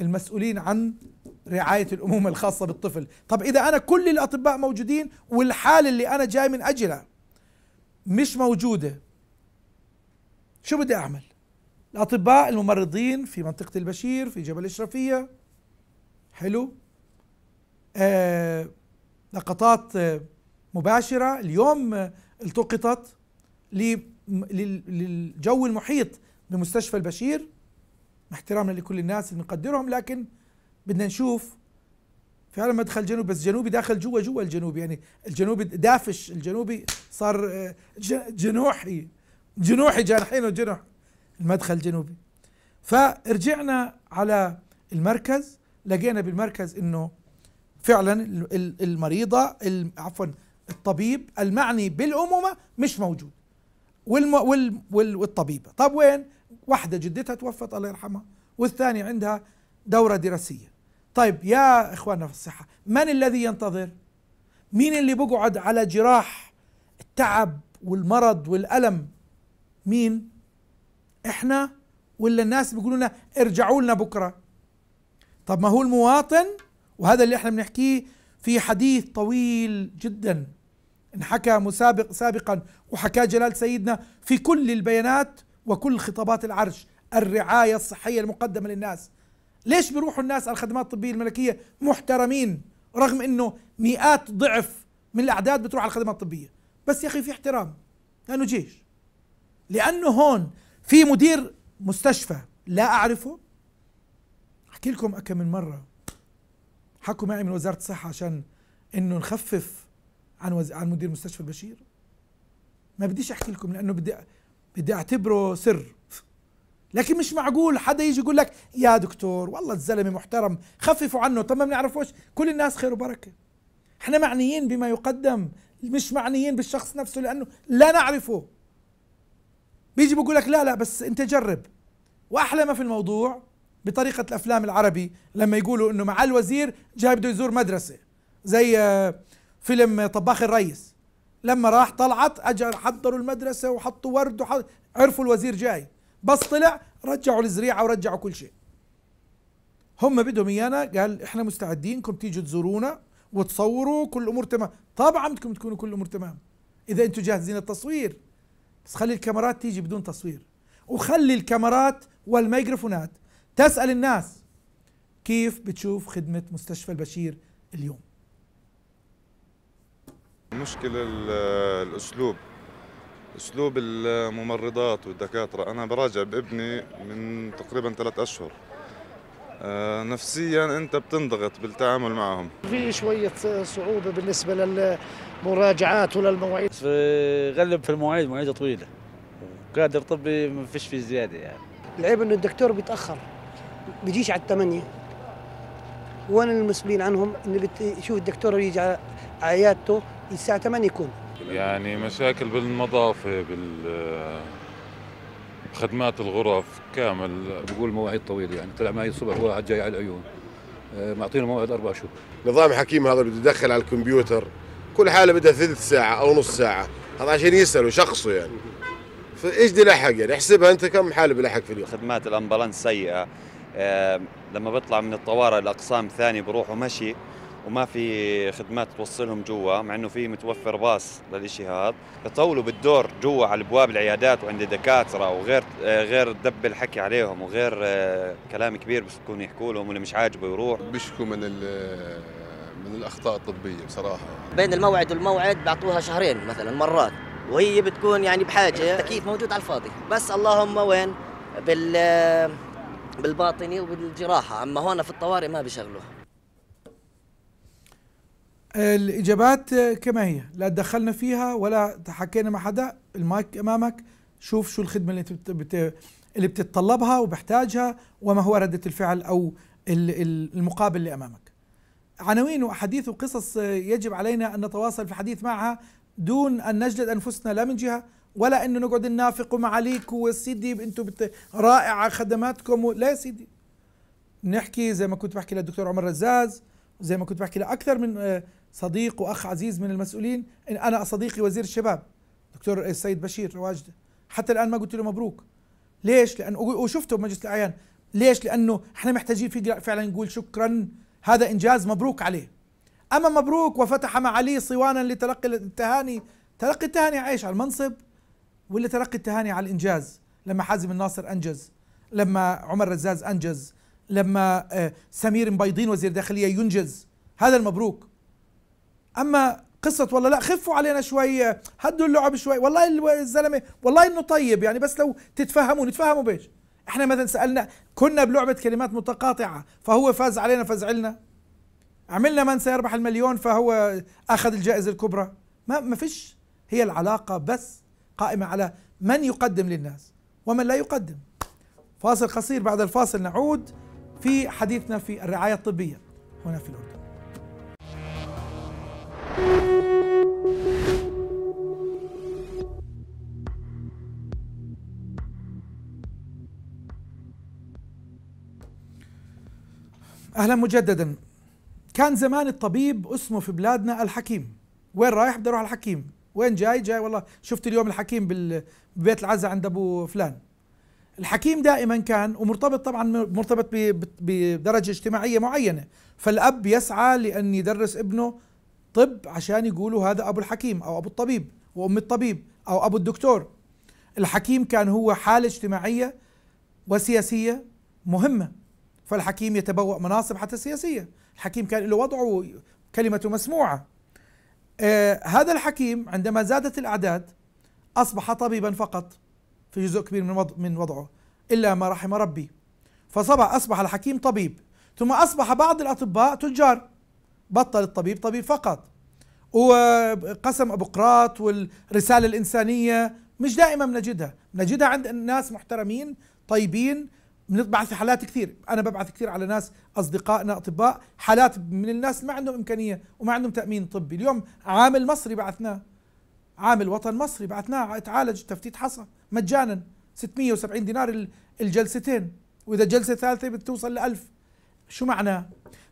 المسؤولين عن رعايه الامومه الخاصه بالطفل طب اذا انا كل الاطباء موجودين والحاله اللي انا جاي من اجلها مش موجوده شو بدي اعمل الاطباء الممرضين في منطقه البشير في جبل الشرفية حلو آه لقطات آه، مباشره اليوم آه التقطت للجو المحيط بمستشفى البشير احترامنا لكل الناس اللي بنقدرهم لكن بدنا نشوف فعلا مدخل جنوبي بس جنوبي داخل جوا جوا الجنوبي يعني الجنوبي دافش الجنوبي صار آه، جنوحي جنوحي جناحين وجنوح المدخل الجنوبي فرجعنا على المركز لقينا بالمركز انه فعلا المريضه عفوا الطبيب المعني بالامومه مش موجود والم... وال... وال... والطبيبة طب وين واحدة جدتها توفت الله يرحمها والثانية عندها دورة دراسية طيب يا إخواننا في الصحة من الذي ينتظر مين اللي بقعد على جراح التعب والمرض والألم مين احنا ولا الناس بيقولوا لنا ارجعوا لنا بكرة طب ما هو المواطن وهذا اللي احنا بنحكيه في حديث طويل جدا انحكى مسابق سابقا وحكاه جلال سيدنا في كل البيانات وكل خطابات العرش الرعايه الصحيه المقدمه للناس ليش بيروحوا الناس على الخدمات الطبيه الملكيه محترمين رغم انه مئات ضعف من الاعداد بتروح على الخدمات الطبيه بس يا اخي في احترام لانه جيش لانه هون في مدير مستشفى لا اعرفه احكي لكم اكم من مره حكوا معي من وزاره الصحه عشان انه نخفف عن وز... عن مدير مستشفى البشير ما بديش احكي لكم لانه بدي بدي اعتبره سر لكن مش معقول حدا يجي يقول لك يا دكتور والله الزلمه محترم خففوا عنه طب ما بنعرفوش كل الناس خير وبركه احنا معنيين بما يقدم مش معنيين بالشخص نفسه لانه لا نعرفه بيجي بقول لك لا لا بس انت جرب واحلى ما في الموضوع بطريقه الافلام العربي لما يقولوا انه مع الوزير جاي بده يزور مدرسه زي آه، فيلم طباخ الريس لما راح طلعت اجى حضروا المدرسه وحطوا ورد وحط... عرفوا الوزير جاي بس طلع رجعوا الزريعه ورجعوا كل شيء هم بدهم ايانا قال احنا مستعدينكم تيجوا تزورونا وتصوروا كل الامور تمام طبعا بدكم تكونوا كل الامور تمام اذا انتم جاهزين التصوير بس خلي الكاميرات تيجي بدون تصوير وخلي الكاميرات والميكروفونات تسال الناس كيف بتشوف خدمه مستشفى البشير اليوم
المشكلة الأسلوب أسلوب الممرضات والدكاترة أنا براجع بابني من تقريبا ثلاث أشهر آه، نفسيا أنت بتنضغط بالتعامل معهم
في شوية صعوبة بالنسبة للمراجعات وللمواعيد
في غلب في المواعيد مواعيد طويلة وكادر طبي ما فيش فيه زيادة يعني العيب أنه الدكتور بيتأخر بيجيش على الثمانية وين المسؤولين عنهم انه بتشوف الدكتور يجي على عيادته الساعه 8 يكون يعني مشاكل بالنظافه بال خدمات الغرف كامل بقول مواعيد طويله يعني طلع معي الصبح واحد جاي على العيون آه، معطينا موعد اربع شهور نظام حكيم هذا بده يدخل على الكمبيوتر كل حاله بدها ثلث ساعه او نص ساعه هذا عشان يسالوا شخصه يعني فايش بدي لحق يعني احسبها انت كم حاله بلحق في اليوم خدمات الامبلانس سيئه لما بيطلع من الطوارئ لاقسام ثانيه بروحوا مشي وما في خدمات توصلهم جوا مع انه في متوفر باص للشيء هذا فطولوا بالدور جوا على ابواب العيادات وعند الدكاتره وغير غير دب الحكي عليهم وغير آه، كلام كبير بس يكون يحكوا لهم واللي مش عاجبه يروح بيشكوا من آه، من الاخطاء الطبيه بصراحه بين الموعد والموعد بيعطوها شهرين مثلا مرات وهي بتكون يعني بحاجه تكييف موجود على الفاضي بس اللهم وين بال آه، بالباطني وبالجراحه اما هون في الطوارئ ما بيشغلوها
الاجابات آه، كما هي لا تدخلنا فيها ولا حكينا مع حدا المايك امامك شوف شو الخدمه اللي انت بت... اللي بتتطلبها وبحتاجها وما هو رده الفعل او المقابل اللي امامك عناوين واحاديث وقصص آه، يجب علينا ان نتواصل في الحديث معها دون ان نجلد انفسنا لا من جهه ولا انه نقعد ننافق ومعاليك وسيدي انتم بت... رائعه خدماتكم و... لا يا سيدي نحكي زي ما كنت بحكي للدكتور عمر رزاز زي ما كنت بحكي لاكثر من آه، صديق واخ عزيز من المسؤولين انا صديقي وزير الشباب دكتور السيد بشير رواجده حتى الان ما قلت له مبروك ليش؟ لانه وشفته بمجلس الاعيان ليش؟ لانه احنا محتاجين فعلا نقول شكرا هذا انجاز مبروك عليه اما مبروك وفتح مع علي صوانا لتلقي التهاني تلقي التهاني عايش على المنصب ولا تلقي التهاني على الانجاز لما حازم الناصر انجز لما عمر رزاز انجز لما آه، سمير مبيضين وزير داخليه ينجز هذا المبروك اما قصة والله لا خفوا علينا شوية هدوا اللعب شوية والله الزلمة والله انه طيب يعني بس لو تتفهموا نتفهموا بايش احنا مثلا سألنا كنا بلعبة كلمات متقاطعة فهو فاز علينا فزعلنا عملنا من سيربح المليون فهو اخذ الجائزة الكبرى ما ما فيش هي العلاقة بس قائمة على من يقدم للناس ومن لا يقدم فاصل قصير بعد الفاصل نعود في حديثنا في الرعاية الطبية هنا في الأردن اهلا مجددا كان زمان الطبيب اسمه في بلادنا الحكيم وين رايح بدي اروح الحكيم وين جاي جاي والله شفت اليوم الحكيم ببيت العزة عند ابو فلان الحكيم دائما كان ومرتبط طبعا مرتبط بدرجة اجتماعية معينة فالأب يسعى لأن يدرس ابنه طب عشان يقولوا هذا ابو الحكيم او ابو الطبيب وام الطبيب او ابو الدكتور الحكيم كان هو حاله اجتماعيه وسياسيه مهمه فالحكيم يتبوأ مناصب حتى سياسيه الحكيم كان له وضعه كلمته مسموعه آه هذا الحكيم عندما زادت الاعداد اصبح طبيبا فقط في جزء كبير من وضع من وضعه الا ما رحم ربي فصبح اصبح الحكيم طبيب ثم اصبح بعض الاطباء تجار بطل الطبيب طبيب فقط وقسم أبقراط والرسالة الإنسانية مش دائما بنجدها بنجدها عند الناس محترمين طيبين بنبعث حالات كثير انا ببعث كثير على ناس اصدقائنا اطباء حالات من الناس ما عندهم امكانيه وما عندهم تامين طبي اليوم عامل مصري بعثناه عامل وطن مصري بعثناه تعالج تفتيت حصى مجانا 670 دينار الجلستين واذا جلسة ثالثة بتوصل ل 1000 شو معناه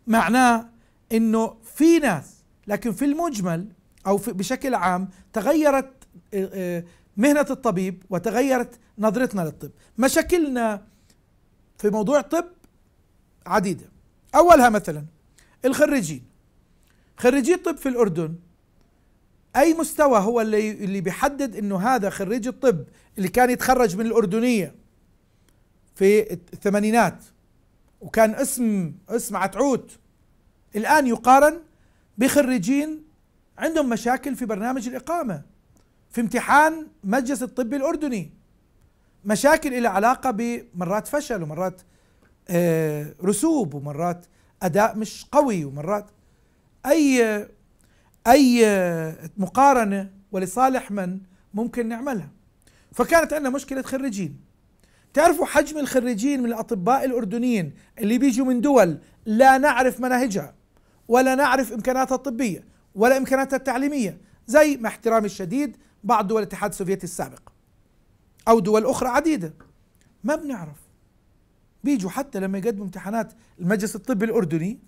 معناه انه في ناس لكن في المجمل او في بشكل عام تغيرت آه، آه، مهنه الطبيب وتغيرت نظرتنا للطب مشاكلنا في موضوع الطب عديده اولها مثلا الخريجين خريجي الطب في الاردن اي مستوى هو اللي اللي بيحدد انه هذا خريج الطب اللي كان يتخرج من الاردنيه في الثمانينات وكان اسم اسم عتعوت الآن يقارن بخريجين عندهم مشاكل في برنامج الإقامة في امتحان مجلس الطب الأردني مشاكل إلى علاقة بمرات فشل ومرات آه، رسوب ومرات أداء مش قوي ومرات أي أي مقارنة ولصالح من ممكن نعملها فكانت عندنا مشكلة خريجين تعرفوا حجم الخريجين من الأطباء الأردنيين اللي بيجوا من دول لا نعرف مناهجها ولا نعرف إمكاناتها الطبية ولا إمكاناتها التعليمية زي مع احترامي الشديد بعض دول الاتحاد السوفيتي السابق أو دول أخرى عديدة ما بنعرف بيجوا حتى لما يقدموا امتحانات المجلس الطبي الأردني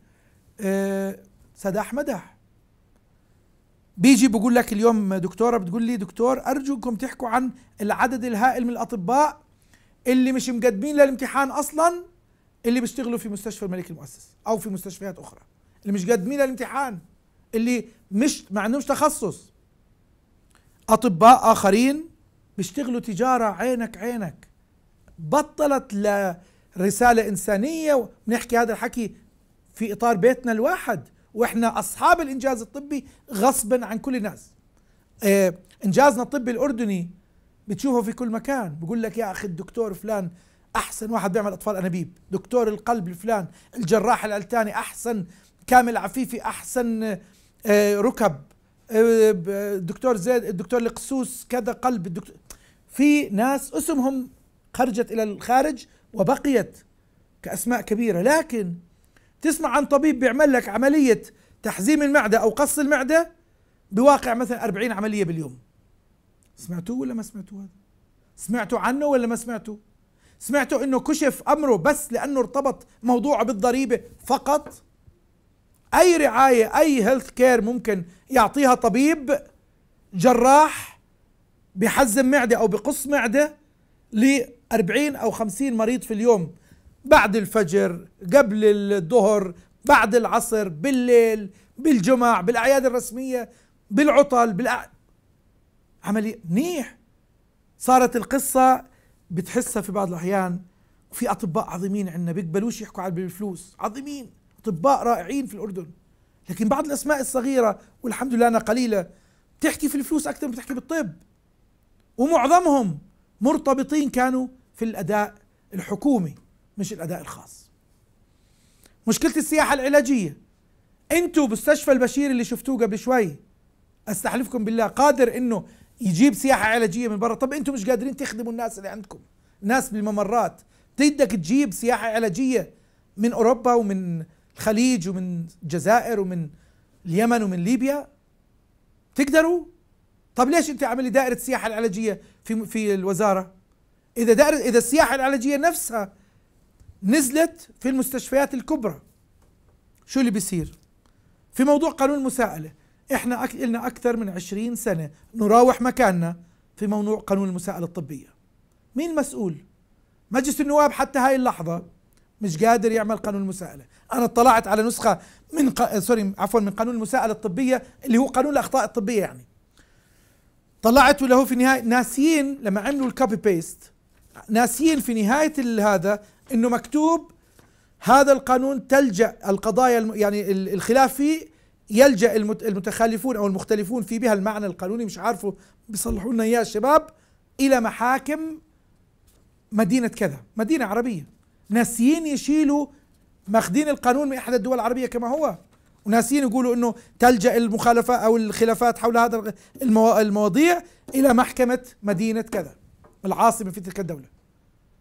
آه، سداح مداح آه. بيجي بقول لك اليوم دكتوره بتقول لي دكتور ارجوكم تحكوا عن العدد الهائل من الاطباء اللي مش مقدمين للامتحان اصلا اللي بيشتغلوا في مستشفى الملك المؤسس او في مستشفيات اخرى اللي مش قادمين الامتحان اللي مش ما عندهمش تخصص اطباء اخرين بيشتغلوا تجاره عينك عينك بطلت لرساله انسانيه ونحكي هذا الحكي في اطار بيتنا الواحد واحنا اصحاب الانجاز الطبي غصبا عن كل الناس إيه انجازنا الطبي الاردني بتشوفه في كل مكان بقول لك يا اخي الدكتور فلان احسن واحد بيعمل اطفال انابيب دكتور القلب الفلان الجراح العلتاني احسن كامل عفيفي احسن آه، ركب الدكتور آه، زيد الدكتور القسوس كذا قلب الدكتور في ناس اسمهم خرجت الى الخارج وبقيت كاسماء كبيره لكن تسمع عن طبيب بيعمل لك عمليه تحزيم المعده او قص المعده بواقع مثلا 40 عمليه باليوم سمعتوه ولا ما سمعتوه هذا سمعتوا عنه ولا ما سمعتوا سمعتوا انه كشف امره بس لانه ارتبط موضوعه بالضريبه فقط اي رعايه اي هيلث كير ممكن يعطيها طبيب جراح بحزم معده او بقص معده ل 40 او 50 مريض في اليوم بعد الفجر قبل الظهر بعد العصر بالليل بالجمع بالاعياد الرسميه بالعطل بالأع... عمليه منيح صارت القصه بتحسها في بعض الاحيان في اطباء عظيمين عندنا بيقبلوش يحكوا على بالفلوس عظيمين اطباء رائعين في الاردن لكن بعض الاسماء الصغيره والحمد لله انا قليله بتحكي في الفلوس اكثر ما بتحكي بالطب ومعظمهم مرتبطين كانوا في الاداء الحكومي مش الاداء الخاص مشكله السياحه العلاجيه انتوا مستشفى البشير اللي شفتوه قبل شوي استحلفكم بالله قادر انه يجيب سياحه علاجيه من برا طب انتم مش قادرين تخدموا الناس اللي عندكم ناس بالممرات بدك تجيب سياحه علاجيه من اوروبا ومن خليج ومن الجزائر ومن اليمن ومن ليبيا تقدروا طب ليش انت عامل دائره السياحه العلاجيه في في الوزاره اذا دائره اذا السياحه العلاجيه نفسها نزلت في المستشفيات الكبرى شو اللي بيصير في موضوع قانون المساءله احنا أك... لنا اكثر من عشرين سنه نراوح مكاننا في موضوع قانون المساءله الطبيه مين المسؤول مجلس النواب حتى هاي اللحظه مش قادر يعمل قانون المساءله انا اطلعت على نسخه من ق... سوري عفوا من قانون المساءله الطبيه اللي هو قانون الاخطاء الطبيه يعني طلعت ولا هو في النهايه ناسيين لما عملوا الكوبي بيست ناسيين في نهايه هذا انه مكتوب هذا القانون تلجا القضايا الم... يعني الخلاف فيه يلجا المتخالفون او المختلفون في بها المعنى القانوني مش عارفه بيصلحوا لنا اياه الشباب الى محاكم مدينه كذا مدينه عربيه ناسيين يشيلوا ماخدين القانون من احدى الدول العربيه كما هو وناسيين يقولوا انه تلجا المخالفه او الخلافات حول هذا المواضيع الى محكمه مدينه كذا العاصمه في تلك الدوله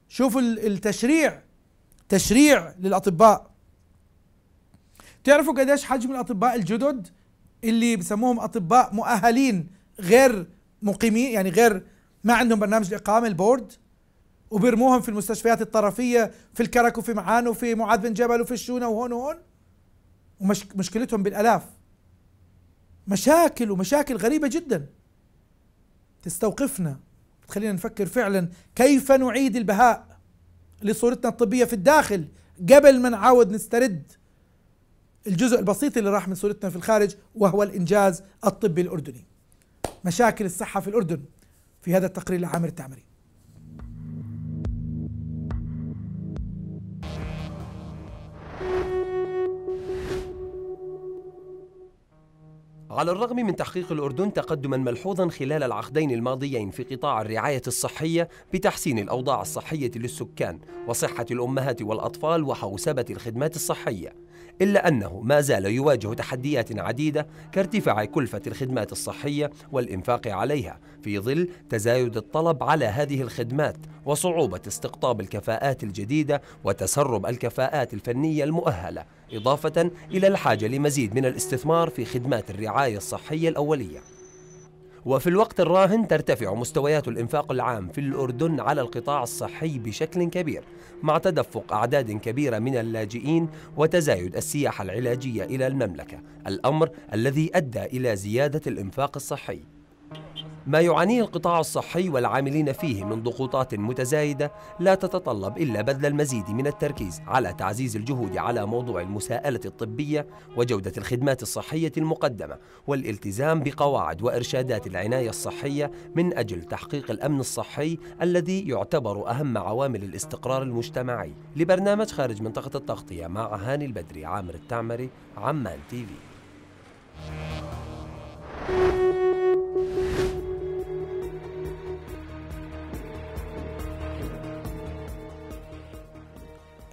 شوفوا التشريع تشريع للاطباء تعرفوا قديش حجم الاطباء الجدد اللي بسموهم اطباء مؤهلين غير مقيمين يعني غير ما عندهم برنامج الاقامه البورد وبيرموهم في المستشفيات الطرفية في الكرك وفي معان وفي معاذ بن جبل وفي الشونة وهون وهون ومشكلتهم بالألاف مشاكل ومشاكل غريبة جدا تستوقفنا تخلينا نفكر فعلا كيف نعيد البهاء لصورتنا الطبية في الداخل قبل ما نعاود نسترد الجزء البسيط اللي راح من صورتنا في الخارج وهو الإنجاز الطبي الأردني مشاكل الصحة في الأردن في هذا التقرير لعامر التعمري
على الرغم من تحقيق الأردن تقدما ملحوظا خلال العقدين الماضيين في قطاع الرعاية الصحية بتحسين الأوضاع الصحية للسكان وصحة الأمهات والأطفال وحوسبة الخدمات الصحية إلا أنه ما زال يواجه تحديات عديدة كارتفاع كلفة الخدمات الصحية والإنفاق عليها في ظل تزايد الطلب على هذه الخدمات وصعوبة استقطاب الكفاءات الجديدة وتسرب الكفاءات الفنية المؤهلة إضافة إلى الحاجة لمزيد من الاستثمار في خدمات الرعاية الصحية الأولية وفي الوقت الراهن ترتفع مستويات الإنفاق العام في الأردن على القطاع الصحي بشكل كبير مع تدفق أعداد كبيرة من اللاجئين وتزايد السياحة العلاجية إلى المملكة الأمر الذي أدى إلى زيادة الإنفاق الصحي ما يعانيه القطاع الصحي والعاملين فيه من ضغوطات متزايده لا تتطلب الا بذل المزيد من التركيز على تعزيز الجهود على موضوع المساءله الطبيه وجوده الخدمات الصحيه المقدمه والالتزام بقواعد وارشادات العنايه الصحيه من اجل تحقيق الامن الصحي الذي يعتبر اهم عوامل الاستقرار المجتمعي لبرنامج خارج منطقه التغطيه مع هاني البدري عامر التعمري عمان تي في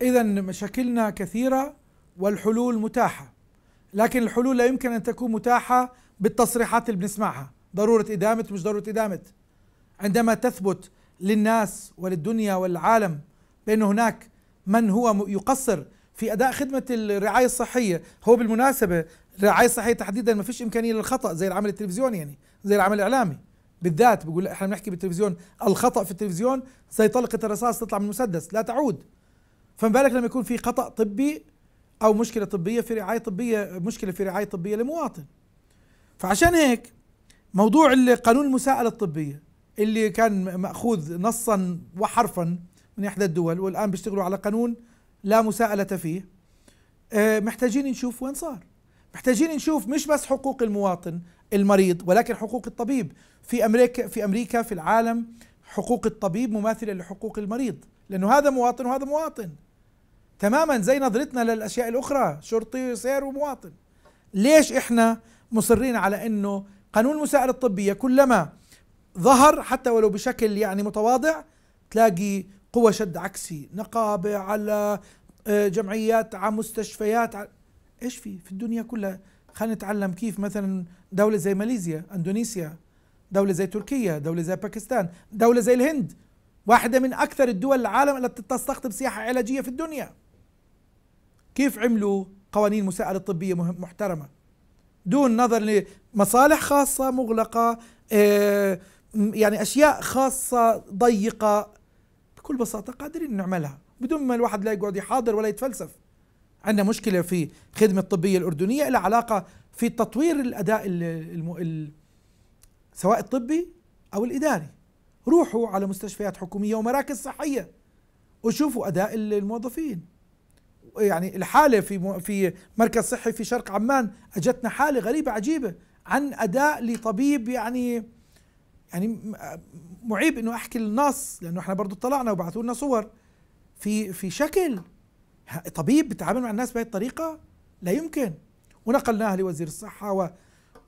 إذا مشاكلنا كثيرة والحلول متاحة لكن الحلول لا يمكن أن تكون متاحة بالتصريحات اللي بنسمعها ضرورة إدامة مش ضرورة إدامة عندما تثبت للناس وللدنيا والعالم بأن هناك من هو يقصر في أداء خدمة الرعاية الصحية هو بالمناسبة الرعاية الصحية تحديدا ما فيش إمكانية للخطأ زي العمل التلفزيوني يعني زي العمل الإعلامي بالذات بقول احنا بنحكي بالتلفزيون الخطأ في التلفزيون زي طلقة الرصاص تطلع من المسدس لا تعود فما بالك لما يكون في خطأ طبي أو مشكلة طبية في رعاية طبية مشكلة في رعاية طبية لمواطن فعشان هيك موضوع قانون المساءلة الطبية اللي كان مأخوذ نصا وحرفا من إحدى الدول والآن بيشتغلوا على قانون لا مساءلة فيه آه، محتاجين نشوف وين صار محتاجين نشوف مش بس حقوق المواطن المريض ولكن حقوق الطبيب في أمريكا في أمريكا في العالم حقوق الطبيب مماثلة لحقوق المريض لأنه هذا مواطن وهذا مواطن تماما زي نظرتنا للاشياء الاخرى شرطي وسير ومواطن ليش احنا مصرين على انه قانون المساءله الطبيه كلما ظهر حتى ولو بشكل يعني متواضع تلاقي قوى شد عكسي نقابه على آه، جمعيات على مستشفيات على ايش في في الدنيا كلها خلينا نتعلم كيف مثلا دولة زي ماليزيا اندونيسيا دولة زي تركيا دولة زي باكستان دولة زي الهند واحدة من أكثر الدول العالم التي تستقطب سياحة علاجية في الدنيا كيف عملوا قوانين مساءلة طبية محترمة دون نظر لمصالح خاصة مغلقة آه، يعني أشياء خاصة ضيقة بكل بساطة قادرين نعملها بدون ما الواحد لا يقعد يحاضر ولا يتفلسف عندنا مشكلة في خدمة الطبية الأردنية لها علاقة في تطوير الأداء الـ الـ سواء الطبي أو الإداري روحوا على مستشفيات حكومية ومراكز صحية وشوفوا أداء الموظفين يعني الحاله في في مركز صحي في شرق عمان اجتنا حاله غريبه عجيبه عن اداء لطبيب يعني يعني معيب انه احكي للناس لانه احنا برضه اطلعنا وبعثوا لنا صور في في شكل طبيب بتعامل مع الناس بهي الطريقه لا يمكن ونقلناها لوزير الصحه و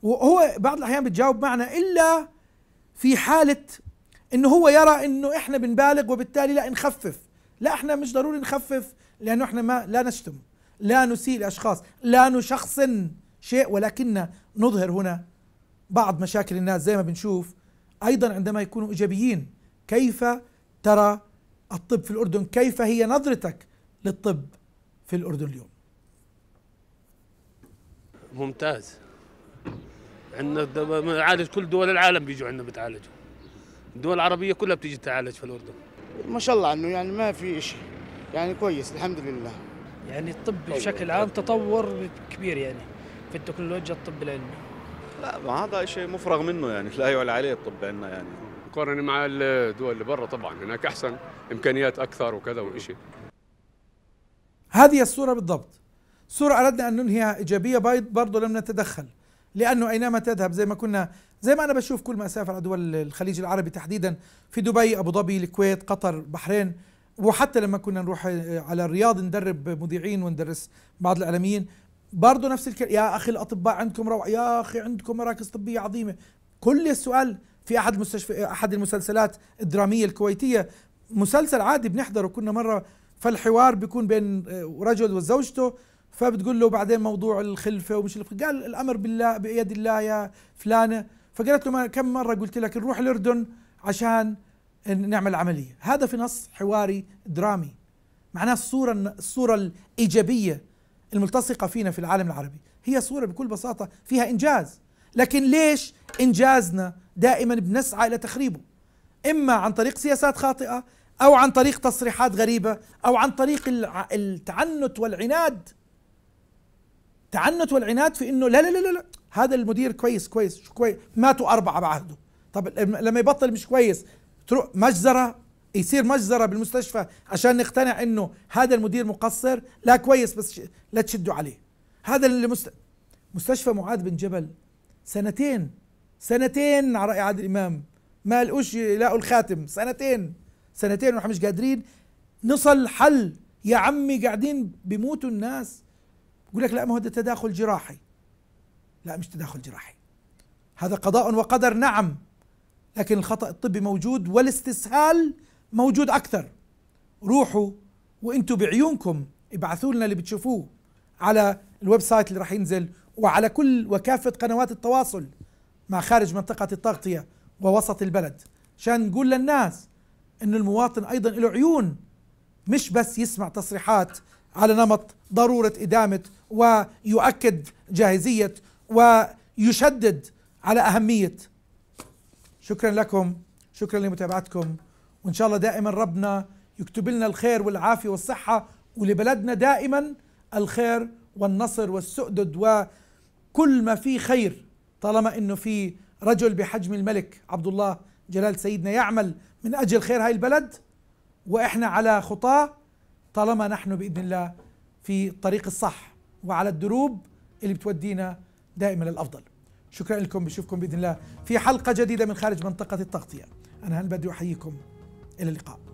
وهو بعض الاحيان بتجاوب معنا الا في حاله انه هو يرى انه احنا بنبالغ وبالتالي لا نخفف لا احنا مش ضروري نخفف لأنه احنا ما لا نشتم لا نسيء لأشخاص لا نشخصن شيء ولكن نظهر هنا بعض مشاكل الناس زي ما بنشوف أيضا عندما يكونوا إيجابيين كيف ترى الطب في الأردن كيف هي نظرتك للطب في الأردن اليوم
ممتاز عندنا بنعالج كل دول العالم بيجوا عندنا بتعالجوا الدول العربية كلها بتيجي تعالج في الأردن
ما شاء الله عنه يعني ما في شيء يعني كويس الحمد لله يعني الطب طيب. بشكل عام تطور كبير يعني في التكنولوجيا الطب العلمي لا ما هذا شيء مفرغ منه يعني لا يعلى عليه الطب عندنا يعني مقارنه مع الدول اللي
برا طبعا هناك احسن امكانيات اكثر وكذا وشيء
هذه الصوره بالضبط صوره اردنا ان ننهيها ايجابيه برضه لم نتدخل لانه اينما تذهب زي ما كنا زي ما انا بشوف كل ما اسافر على دول الخليج العربي تحديدا في دبي ابو ظبي الكويت قطر بحرين وحتى لما كنا نروح آه، على الرياض ندرب مذيعين وندرس بعض الاعلاميين برضه نفس الكلام يا اخي الاطباء عندكم روعه يا اخي عندكم مراكز طبيه عظيمه كل السؤال في احد المستشفى آه، احد المسلسلات الدراميه الكويتيه مسلسل عادي بنحضره كنا مره فالحوار بيكون بين آه، رجل وزوجته فبتقول له بعدين موضوع الخلفه ومش الخلفة قال الامر بالله بيد الله يا فلانه فقالت له ما كم مره قلت لك نروح الاردن عشان نعمل عمليه هذا في نص حواري درامي معناه الصوره الصوره الايجابيه الملتصقه فينا في العالم العربي هي صوره بكل بساطه فيها انجاز لكن ليش انجازنا دائما بنسعى الى تخريبه اما عن طريق سياسات خاطئه او عن طريق تصريحات غريبه او عن طريق التعنت والعناد تعنت والعناد في انه لا لا لا لا هذا المدير كويس كويس كويس ماتوا اربعه بعهده طب لما يبطل مش كويس تروح مجزره يصير مجزره بالمستشفى عشان نقتنع انه هذا المدير مقصر لا كويس بس لا تشدوا عليه هذا مست... مستشفى معاذ بن جبل سنتين سنتين على راي عادل امام ما لقوش يلاقوا الخاتم سنتين سنتين ونحن مش قادرين نصل حل يا عمي قاعدين بيموتوا الناس بقول لك لا ما هو ده تداخل جراحي لا مش تداخل جراحي هذا قضاء وقدر نعم لكن الخطأ الطبي موجود والاستسهال موجود أكثر روحوا وانتم بعيونكم ابعثوا لنا اللي بتشوفوه على الويب سايت اللي راح ينزل وعلى كل وكافة قنوات التواصل مع خارج منطقة التغطية ووسط البلد عشان نقول للناس أن المواطن أيضا له عيون مش بس يسمع تصريحات على نمط ضرورة إدامة ويؤكد جاهزية ويشدد على أهمية شكرا لكم شكرا لمتابعتكم وإن شاء الله دائما ربنا يكتب لنا الخير والعافية والصحة ولبلدنا دائما الخير والنصر والسؤدد وكل ما فيه خير طالما أنه في رجل بحجم الملك عبد الله جلال سيدنا يعمل من أجل خير هاي البلد وإحنا على خطاه طالما نحن بإذن الله في الطريق الصح وعلى الدروب اللي بتودينا دائما للأفضل شكرا لكم بشوفكم باذن الله في حلقه جديده من خارج منطقه التغطيه انا هل بدي احييكم الى اللقاء